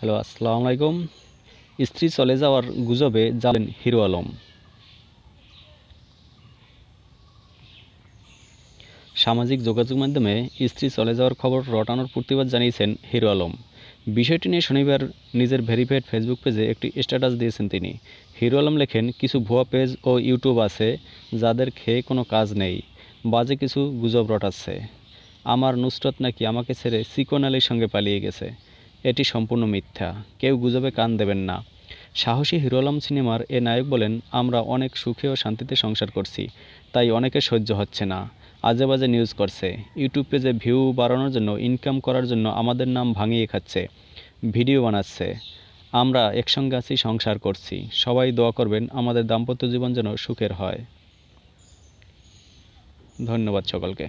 hello আসসালামু আলাইকুম স্ত্রী চলে যাওয়ার গুজবে জানেন হিরো আলম সামাজিক যোগাযোগ মাধ্যমে স্ত্রী চলে যাওয়ার খবর রটানোর প্রতিবাদ জানিয়েছেন হিরো আলম বিষয়টি নিয়ে শনিবার নিজের ভেরিফাইড ফেসবুক পেজে একটি স্ট্যাটাস দিয়েছেন তিনি হিরো আলম লেখেন কিছু ভুয়া পেজ ও ইউটিউব আছে যাদের খেয়ে কোনো কাজ নেই বাজে কিছু গুজব রটাচ্ছে আমার নুসরত নাকি আমাকে ছেড়ে সিকোন আলীর সঙ্গে পালিয়ে গেছে এটি সম্পূর্ণ মিথ্যা কেউ গুজবে কান দেবেন না সাহসী হিরোলাম সিনেমার এ নায়ক বলেন আমরা অনেক সুখে ও শান্তিতে সংসার করছি তাই অনেকে সহ্য হচ্ছে না আজে বাজে নিউজ করছে ইউটিউব পেজে ভিউ বাড়ানোর জন্য ইনকাম করার জন্য আমাদের নাম ভাঙিয়ে খাচ্ছে ভিডিও বানাচ্ছে আমরা একসঙ্গে আছি সংসার করছি সবাই দোয়া করবেন আমাদের দাম্পত্য জীবন যেন সুখের হয় ধন্যবাদ সকলকে